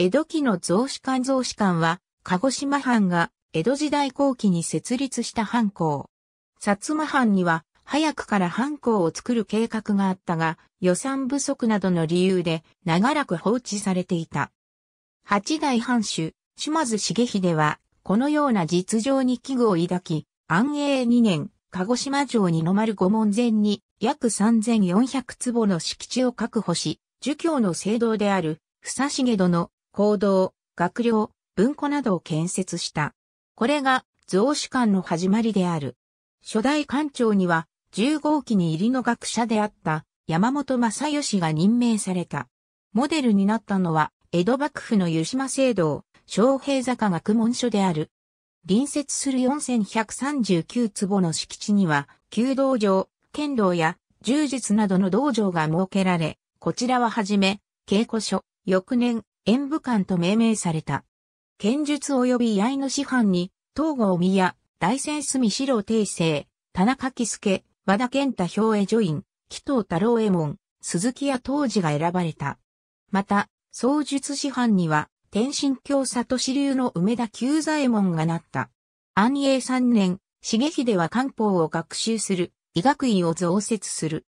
江戸期の増資館増資館は、鹿児島藩が江戸時代後期に設立した藩校。薩摩藩には、早くから藩校を作る計画があったが、予算不足などの理由で長らく放置されていた。八代藩主、島津重秀は、このような実情に危惧を抱き、安永2年、鹿児島城にの丸御門前に約3400坪の敷地を確保し、儒教の聖堂である、房重殿、行動、学寮、文庫などを建設した。これが増主館の始まりである。初代館長には10号機に入りの学者であった山本正義が任命された。モデルになったのは江戸幕府の湯島聖堂、昌平坂学問所である。隣接する4139坪の敷地には、弓道場、剣道や柔術などの道場が設けられ、こちらははじめ、稽古所、翌年、演武官と命名された。剣術及び八重の師範に、東郷宮、大仙隅四郎帝政、田中喜助、和田健太兵衛助院、紀藤太郎衛門、鈴木屋当時が選ばれた。また、創術師範には、天神教里支流の梅田久左衛門がなった。安永三年、重秀は漢方を学習する、医学院を増設する。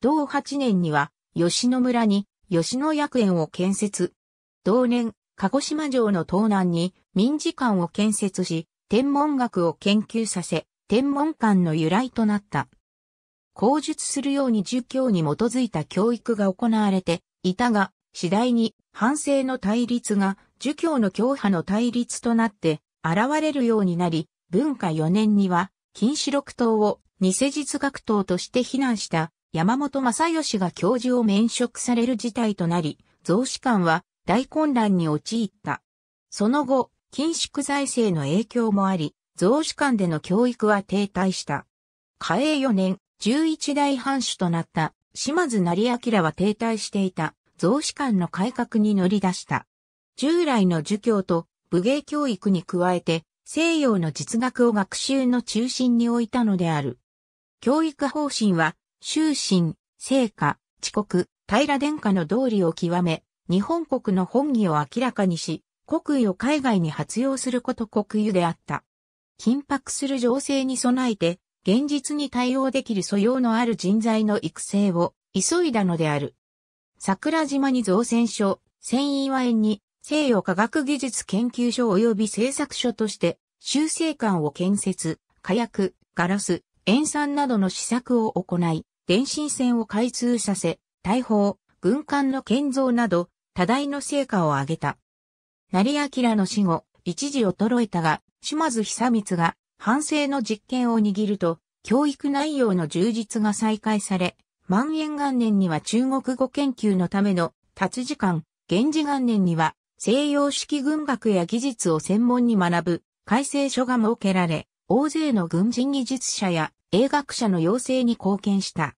同八年には、吉野村に、吉野薬園を建設、同年、鹿児島城の東南に民事館を建設し、天文学を研究させ、天文館の由来となった。口述するように儒教に基づいた教育が行われていたが、次第に反省の対立が儒教の教派の対立となって現れるようになり、文化4年には禁止六党を偽実学党として非難した山本正義が教授を免職される事態となり、増資官は大混乱に陥った。その後、緊縮財政の影響もあり、増資間での教育は停滞した。嘉永4年、11代藩主となった島津成明は停滞していた増資間の改革に乗り出した。従来の儒教と武芸教育に加えて西洋の実学を学習の中心に置いたのである。教育方針は、終身、成果、遅刻、平殿下の道理を極め、日本国の本義を明らかにし、国威を海外に発揚すること国有であった。緊迫する情勢に備えて、現実に対応できる素養のある人材の育成を急いだのである。桜島に造船所、繊維は園に西洋科学技術研究所及び製作所として修正館を建設、火薬、ガラス、塩酸などの施策を行い、電信線を開通させ、大砲、軍艦の建造など、多大の成果を挙げた。成明の死後、一時衰えたが、島津久光が反省の実権を握ると、教育内容の充実が再開され、万延元年には中国語研究のための達時間、源氏元年には西洋式軍学や技術を専門に学ぶ改正書が設けられ、大勢の軍人技術者や英学者の養成に貢献した。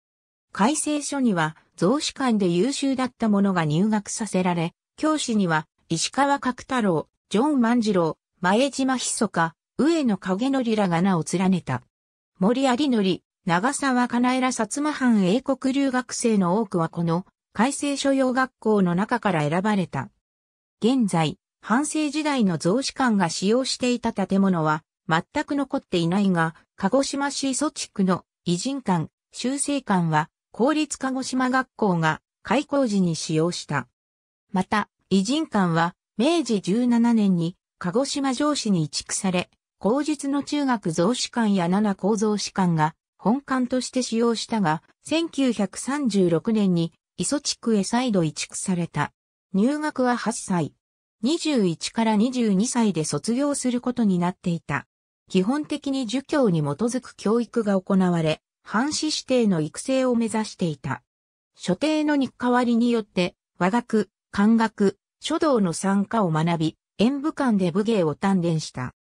改正書には造士官で優秀だった者が入学させられ、教師には石川角太郎、ジョン万次郎、前島密か、上野影則らが名を連ねた。森有則、長沢かなえら薩摩藩英国留学生の多くはこの改正所要学校の中から選ばれた。現在、反省時代の造資館が使用していた建物は全く残っていないが、鹿児島市蘇地区の偉人館、修正館は公立鹿児島学校が開校時に使用した。また、偉人館は明治17年に鹿児島城市に移築され、後述の中学増士館や七高増士館が本館として使用したが、1936年に磯地区へ再度移築された。入学は8歳。21から22歳で卒業することになっていた。基本的に儒教に基づく教育が行われ、藩士指定の育成を目指していた。所定の日代わりによって、和学、漢学、書道の参加を学び、演武館で武芸を鍛錬した。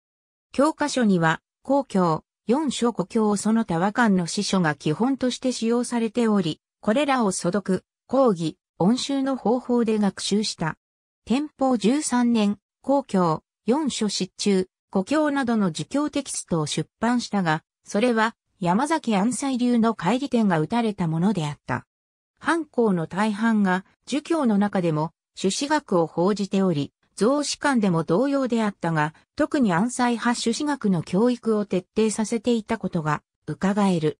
教科書には、公共、四書故教その他和漢の司書が基本として使用されており、これらを素読、講義、音集の方法で学習した。天保13年、公共、四書失中、故教などの儒教テキストを出版したが、それは山崎安西流の会議点が打たれたものであった。藩校の大半が、儒教の中でも、朱子学を報じており、増資官でも同様であったが、特に安西派朱子学の教育を徹底させていたことが、伺える。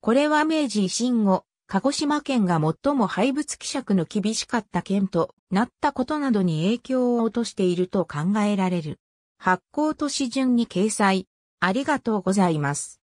これは明治維新後、鹿児島県が最も廃物希釈の厳しかった県となったことなどに影響を落としていると考えられる。発行都市順に掲載。ありがとうございます。